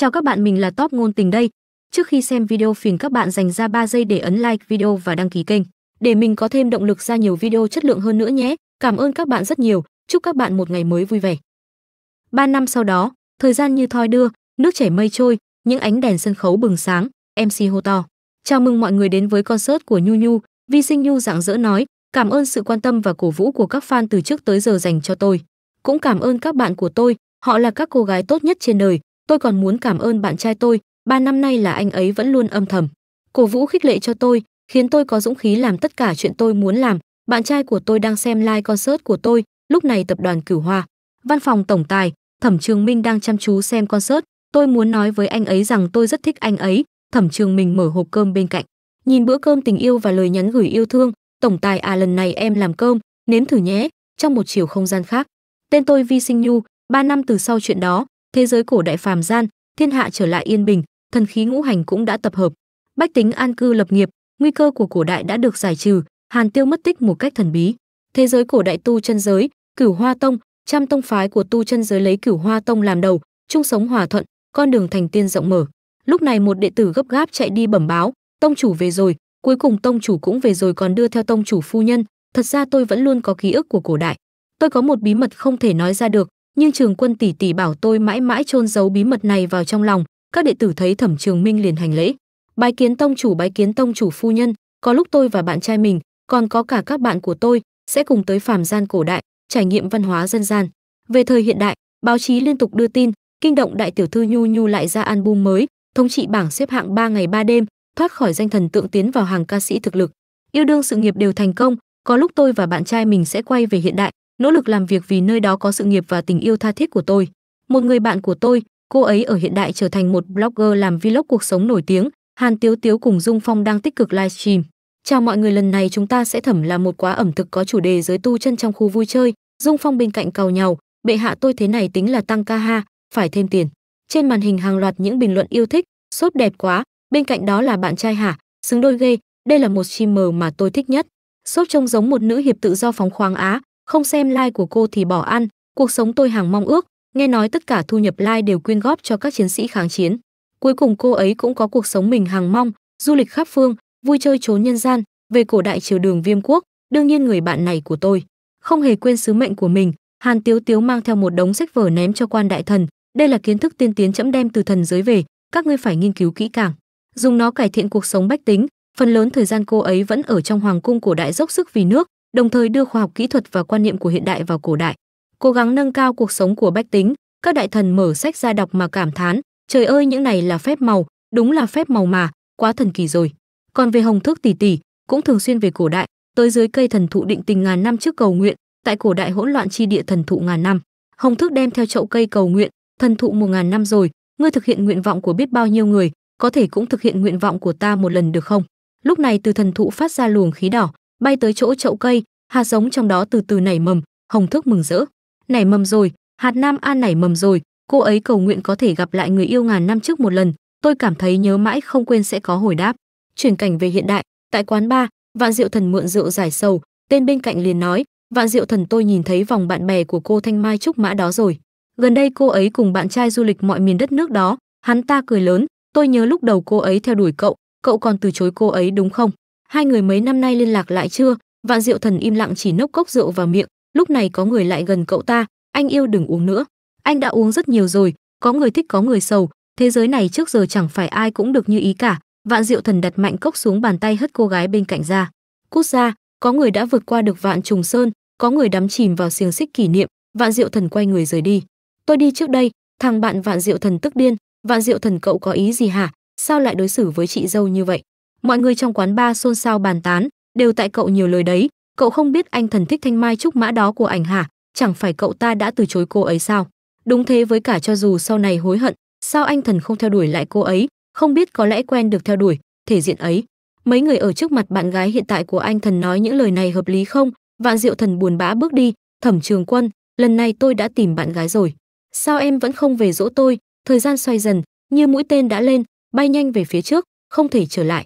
Chào các bạn, mình là Top ngôn tình đây. Trước khi xem video phiền các bạn dành ra 3 giây để ấn like video và đăng ký kênh để mình có thêm động lực ra nhiều video chất lượng hơn nữa nhé. Cảm ơn các bạn rất nhiều. Chúc các bạn một ngày mới vui vẻ. 3 năm sau đó, thời gian như thoi đưa, nước chảy mây trôi, những ánh đèn sân khấu bừng sáng, MC hô to. Chào mừng mọi người đến với concert của Nhu Nhu, Vi Sinh Nhu dạng dỡ nói, cảm ơn sự quan tâm và cổ vũ của các fan từ trước tới giờ dành cho tôi. Cũng cảm ơn các bạn của tôi, họ là các cô gái tốt nhất trên đời, tôi còn muốn cảm ơn bạn trai tôi ba năm nay là anh ấy vẫn luôn âm thầm cổ vũ khích lệ cho tôi khiến tôi có dũng khí làm tất cả chuyện tôi muốn làm bạn trai của tôi đang xem live concert của tôi lúc này tập đoàn cửu hoa văn phòng tổng tài thẩm trường minh đang chăm chú xem concert tôi muốn nói với anh ấy rằng tôi rất thích anh ấy thẩm trường minh mở hộp cơm bên cạnh nhìn bữa cơm tình yêu và lời nhắn gửi yêu thương tổng tài à lần này em làm cơm nếm thử nhé trong một chiều không gian khác tên tôi vi sinh nhu ba năm từ sau chuyện đó thế giới cổ đại phàm gian, thiên hạ trở lại yên bình, thần khí ngũ hành cũng đã tập hợp. Bách tính an cư lập nghiệp, nguy cơ của cổ đại đã được giải trừ, Hàn Tiêu mất tích một cách thần bí. Thế giới cổ đại tu chân giới, Cửu Hoa Tông, trăm tông phái của tu chân giới lấy Cửu Hoa Tông làm đầu, chung sống hòa thuận, con đường thành tiên rộng mở. Lúc này một đệ tử gấp gáp chạy đi bẩm báo, tông chủ về rồi, cuối cùng tông chủ cũng về rồi còn đưa theo tông chủ phu nhân, thật ra tôi vẫn luôn có ký ức của cổ đại. Tôi có một bí mật không thể nói ra được, nhưng trường quân tỷ tỷ bảo tôi mãi mãi chôn giấu bí mật này vào trong lòng các đệ tử thấy thẩm trường minh liền hành lễ bái kiến tông chủ bái kiến tông chủ phu nhân có lúc tôi và bạn trai mình còn có cả các bạn của tôi sẽ cùng tới phàm gian cổ đại trải nghiệm văn hóa dân gian về thời hiện đại báo chí liên tục đưa tin kinh động đại tiểu thư nhu nhu lại ra album mới thống trị bảng xếp hạng 3 ngày 3 đêm thoát khỏi danh thần tượng tiến vào hàng ca sĩ thực lực yêu đương sự nghiệp đều thành công có lúc tôi và bạn trai mình sẽ quay về hiện đại nỗ lực làm việc vì nơi đó có sự nghiệp và tình yêu tha thiết của tôi. Một người bạn của tôi, cô ấy ở hiện đại trở thành một blogger làm vlog cuộc sống nổi tiếng, Hàn Tiếu Tiếu cùng Dung Phong đang tích cực livestream. Chào mọi người lần này chúng ta sẽ thẩm là một quá ẩm thực có chủ đề giới tu chân trong khu vui chơi. Dung Phong bên cạnh cầu nhau, bệ hạ tôi thế này tính là tăng ca ha, phải thêm tiền. Trên màn hình hàng loạt những bình luận yêu thích, sốt đẹp quá, bên cạnh đó là bạn trai hả, xứng đôi ghê, đây là một streamer mà tôi thích nhất. Sốt trông giống một nữ hiệp tự do phóng khoáng Á, không xem like của cô thì bỏ ăn, cuộc sống tôi hàng mong ước, nghe nói tất cả thu nhập like đều quyên góp cho các chiến sĩ kháng chiến. Cuối cùng cô ấy cũng có cuộc sống mình hàng mong, du lịch khắp phương, vui chơi trốn nhân gian, về cổ đại triều đường Viêm quốc, đương nhiên người bạn này của tôi không hề quên sứ mệnh của mình, Hàn Tiếu Tiếu mang theo một đống sách vở ném cho quan đại thần, đây là kiến thức tiên tiến chấm đem từ thần giới về, các ngươi phải nghiên cứu kỹ càng, dùng nó cải thiện cuộc sống bách tính, phần lớn thời gian cô ấy vẫn ở trong hoàng cung cổ đại dốc sức vì nước, đồng thời đưa khoa học kỹ thuật và quan niệm của hiện đại vào cổ đại, cố gắng nâng cao cuộc sống của bách tính, các đại thần mở sách ra đọc mà cảm thán, trời ơi những này là phép màu, đúng là phép màu mà, quá thần kỳ rồi. Còn về hồng thước tỷ tỷ, cũng thường xuyên về cổ đại, tới dưới cây thần thụ định tình ngàn năm trước cầu nguyện, tại cổ đại hỗn loạn chi địa thần thụ ngàn năm. Hồng thước đem theo chậu cây cầu nguyện, thần thụ một ngàn năm rồi, ngươi thực hiện nguyện vọng của biết bao nhiêu người, có thể cũng thực hiện nguyện vọng của ta một lần được không? Lúc này từ thần thụ phát ra luồng khí đỏ, bay tới chỗ chậu cây, hạt giống trong đó từ từ nảy mầm, Hồng Thức mừng rỡ. Nảy mầm rồi, hạt Nam An nảy mầm rồi, cô ấy cầu nguyện có thể gặp lại người yêu ngàn năm trước một lần, tôi cảm thấy nhớ mãi không quên sẽ có hồi đáp. Chuyển cảnh về hiện đại, tại quán ba Vạn Diệu Thần mượn rượu giải sầu, tên bên cạnh liền nói, "Vạn Diệu Thần tôi nhìn thấy vòng bạn bè của cô Thanh Mai Trúc Mã đó rồi. Gần đây cô ấy cùng bạn trai du lịch mọi miền đất nước đó." Hắn ta cười lớn, "Tôi nhớ lúc đầu cô ấy theo đuổi cậu, cậu còn từ chối cô ấy đúng không?" hai người mấy năm nay liên lạc lại chưa vạn diệu thần im lặng chỉ nốc cốc rượu vào miệng lúc này có người lại gần cậu ta anh yêu đừng uống nữa anh đã uống rất nhiều rồi có người thích có người sầu thế giới này trước giờ chẳng phải ai cũng được như ý cả vạn diệu thần đặt mạnh cốc xuống bàn tay hất cô gái bên cạnh ra cút ra có người đã vượt qua được vạn trùng sơn có người đắm chìm vào xiềng xích kỷ niệm vạn diệu thần quay người rời đi tôi đi trước đây thằng bạn vạn diệu thần tức điên vạn diệu thần cậu có ý gì hả sao lại đối xử với chị dâu như vậy mọi người trong quán ba xôn xao bàn tán đều tại cậu nhiều lời đấy cậu không biết anh thần thích thanh mai trúc mã đó của ảnh hả chẳng phải cậu ta đã từ chối cô ấy sao đúng thế với cả cho dù sau này hối hận sao anh thần không theo đuổi lại cô ấy không biết có lẽ quen được theo đuổi thể diện ấy mấy người ở trước mặt bạn gái hiện tại của anh thần nói những lời này hợp lý không vạn diệu thần buồn bã bước đi thẩm trường quân lần này tôi đã tìm bạn gái rồi sao em vẫn không về dỗ tôi thời gian xoay dần như mũi tên đã lên bay nhanh về phía trước không thể trở lại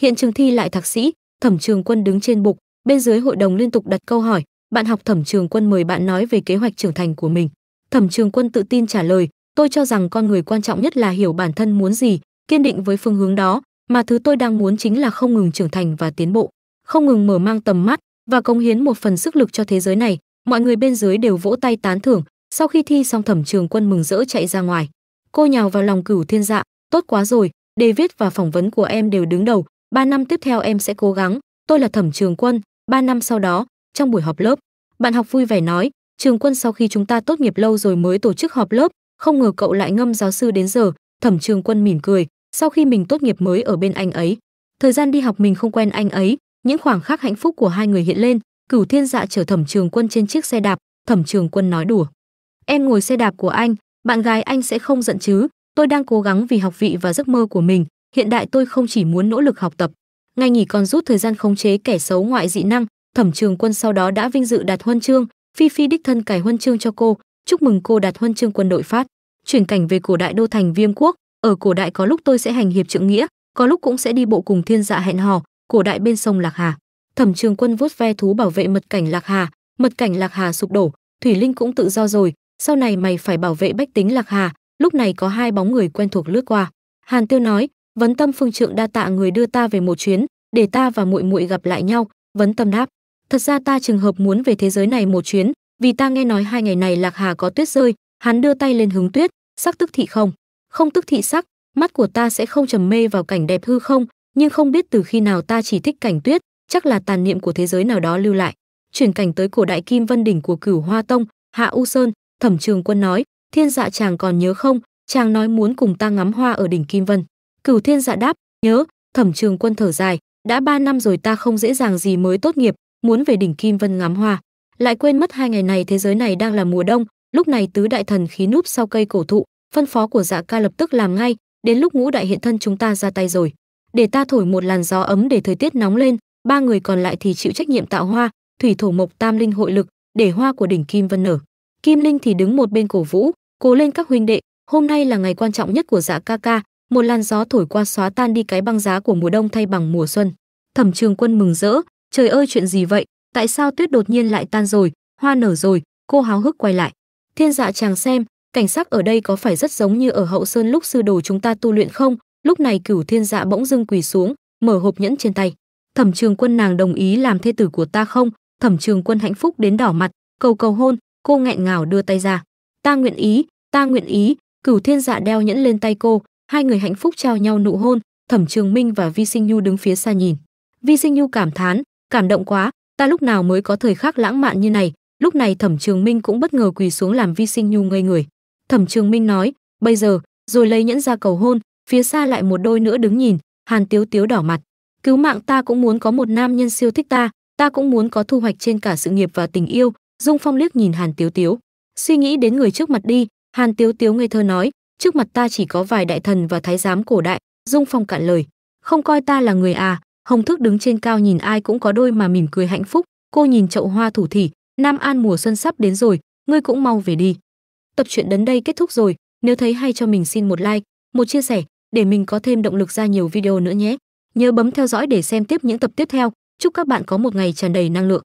hiện trường thi lại thạc sĩ thẩm trường quân đứng trên bục bên dưới hội đồng liên tục đặt câu hỏi bạn học thẩm trường quân mời bạn nói về kế hoạch trưởng thành của mình thẩm trường quân tự tin trả lời tôi cho rằng con người quan trọng nhất là hiểu bản thân muốn gì kiên định với phương hướng đó mà thứ tôi đang muốn chính là không ngừng trưởng thành và tiến bộ không ngừng mở mang tầm mắt và cống hiến một phần sức lực cho thế giới này mọi người bên dưới đều vỗ tay tán thưởng sau khi thi xong thẩm trường quân mừng rỡ chạy ra ngoài cô nhào vào lòng cửu thiên dạ tốt quá rồi đề viết và phỏng vấn của em đều đứng đầu 3 năm tiếp theo em sẽ cố gắng, tôi là Thẩm Trường Quân, 3 năm sau đó, trong buổi họp lớp, bạn học vui vẻ nói, Trường Quân sau khi chúng ta tốt nghiệp lâu rồi mới tổ chức họp lớp, không ngờ cậu lại ngâm giáo sư đến giờ, Thẩm Trường Quân mỉm cười, sau khi mình tốt nghiệp mới ở bên anh ấy, thời gian đi học mình không quen anh ấy, những khoảng khắc hạnh phúc của hai người hiện lên, Cửu Thiên Dạ chở Thẩm Trường Quân trên chiếc xe đạp, Thẩm Trường Quân nói đùa: "Em ngồi xe đạp của anh, bạn gái anh sẽ không giận chứ, tôi đang cố gắng vì học vị và giấc mơ của mình, hiện đại tôi không chỉ muốn nỗ lực học tập ngay nghỉ còn rút thời gian khống chế kẻ xấu ngoại dị năng thẩm trường quân sau đó đã vinh dự đạt huân chương phi phi đích thân cải huân chương cho cô chúc mừng cô đạt huân chương quân đội phát. chuyển cảnh về cổ đại đô thành viêm quốc ở cổ đại có lúc tôi sẽ hành hiệp trượng nghĩa có lúc cũng sẽ đi bộ cùng thiên dạ hẹn hò cổ đại bên sông lạc hà thẩm trường quân vuốt ve thú bảo vệ mật cảnh lạc hà mật cảnh lạc hà sụp đổ thủy linh cũng tự do rồi sau này mày phải bảo vệ bách tính lạc hà lúc này có hai bóng người quen thuộc lướt qua hàn tiêu nói vấn tâm phương trượng đa tạ người đưa ta về một chuyến để ta và muội muội gặp lại nhau vấn tâm đáp thật ra ta trường hợp muốn về thế giới này một chuyến vì ta nghe nói hai ngày này lạc hà có tuyết rơi hắn đưa tay lên hướng tuyết sắc tức thị không không tức thị sắc mắt của ta sẽ không trầm mê vào cảnh đẹp hư không nhưng không biết từ khi nào ta chỉ thích cảnh tuyết chắc là tàn niệm của thế giới nào đó lưu lại chuyển cảnh tới cổ đại kim vân đỉnh của cửu hoa tông hạ u sơn thẩm trường quân nói thiên dạ chàng còn nhớ không chàng nói muốn cùng ta ngắm hoa ở đỉnh kim vân Cửu Thiên Dạ đáp, nhớ, Thẩm Trường Quân thở dài, đã ba năm rồi ta không dễ dàng gì mới tốt nghiệp, muốn về đỉnh Kim Vân ngắm hoa, lại quên mất hai ngày này thế giới này đang là mùa đông, lúc này tứ đại thần khí núp sau cây cổ thụ, phân phó của Dạ Ca lập tức làm ngay, đến lúc ngũ đại hiện thân chúng ta ra tay rồi. Để ta thổi một làn gió ấm để thời tiết nóng lên, ba người còn lại thì chịu trách nhiệm tạo hoa, thủy thổ mộc tam linh hội lực, để hoa của đỉnh Kim Vân nở. Kim Linh thì đứng một bên cổ Vũ, cố lên các huynh đệ, hôm nay là ngày quan trọng nhất của Dạ Ca Ca, một làn gió thổi qua xóa tan đi cái băng giá của mùa đông thay bằng mùa xuân thẩm trường quân mừng rỡ trời ơi chuyện gì vậy tại sao tuyết đột nhiên lại tan rồi hoa nở rồi cô háo hức quay lại thiên dạ chàng xem cảnh sắc ở đây có phải rất giống như ở hậu sơn lúc sư đồ chúng ta tu luyện không lúc này cửu thiên dạ bỗng dưng quỳ xuống mở hộp nhẫn trên tay thẩm trường quân nàng đồng ý làm thê tử của ta không thẩm trường quân hạnh phúc đến đỏ mặt cầu cầu hôn cô nghẹn ngào đưa tay ra ta nguyện ý ta nguyện ý cửu thiên dạ đeo nhẫn lên tay cô hai người hạnh phúc trao nhau nụ hôn thẩm trường minh và vi sinh nhu đứng phía xa nhìn vi sinh nhu cảm thán cảm động quá ta lúc nào mới có thời khắc lãng mạn như này lúc này thẩm trường minh cũng bất ngờ quỳ xuống làm vi sinh nhu ngây người thẩm trường minh nói bây giờ rồi lấy nhẫn ra cầu hôn phía xa lại một đôi nữa đứng nhìn hàn tiếu tiếu đỏ mặt cứu mạng ta cũng muốn có một nam nhân siêu thích ta ta cũng muốn có thu hoạch trên cả sự nghiệp và tình yêu dung phong liếc nhìn hàn tiếu tiếu suy nghĩ đến người trước mặt đi hàn tiếu tiếu ngây thơ nói trước mặt ta chỉ có vài đại thần và thái giám cổ đại dung phong cạn lời không coi ta là người à hồng thức đứng trên cao nhìn ai cũng có đôi mà mỉm cười hạnh phúc cô nhìn chậu hoa thủ thỉ nam an mùa xuân sắp đến rồi ngươi cũng mau về đi tập truyện đến đây kết thúc rồi nếu thấy hay cho mình xin một like một chia sẻ để mình có thêm động lực ra nhiều video nữa nhé nhớ bấm theo dõi để xem tiếp những tập tiếp theo chúc các bạn có một ngày tràn đầy năng lượng